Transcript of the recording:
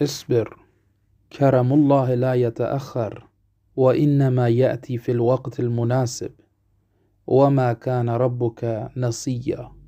اصبر كرم الله لا يتأخر وإنما يأتي في الوقت المناسب وما كان ربك نصيا